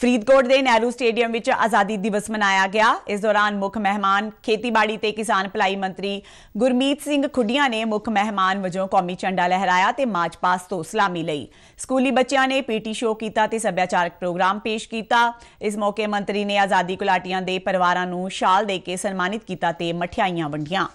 ਫਰੀਦਕੋਟ ਦੇ ਨਹਿਰੂ ਸਟੇਡੀਅਮ ਵਿੱਚ ਆਜ਼ਾਦੀ ਦਿਵਸ ਮਨਾਇਆ ਗਿਆ ਇਸ ਦੌਰਾਨ ਮੁੱਖ ਮਹਿਮਾਨ ਖੇਤੀਬਾੜੀ ਤੇ ਕਿਸਾਨ ਭਲਾਈ ਮੰਤਰੀ ਗੁਰਮੀਤ ਸਿੰਘ ਖੁੱਡੀਆਂ ਨੇ ਮੁੱਖ ਮਹਿਮਾਨ ਵਜੋਂ ਕੌਮੀ ਝੰਡਾ ਲਹਿਰਾਇਆ ਤੇ ਮਾਰਚ ਪਾਸ ਤੋਂ ਸਲਾਮੀ ਲਈ ਸਕੂਲੀ ਬੱਚਿਆਂ ਨੇ ਪੀਟੀ ਸ਼ੋਅ ਕੀਤਾ ਤੇ ਸੱਭਿਆਚਾਰਕ ਪ੍ਰੋਗਰਾਮ ਪੇਸ਼ ਕੀਤਾ ਇਸ ਮੌਕੇ ਮੰਤਰੀ ਨੇ ਆਜ਼ਾਦੀ ਕੁਲਾਟੀਆਂ ਦੇ ਪਰਿਵਾਰਾਂ ਨੂੰ ਸ਼ਾਲ ਦੇ ਕੇ ਸਨਮਾਨਿਤ ਕੀਤਾ ਤੇ ਮਠਿਆਈਆਂ ਵੰਡੀਆਂ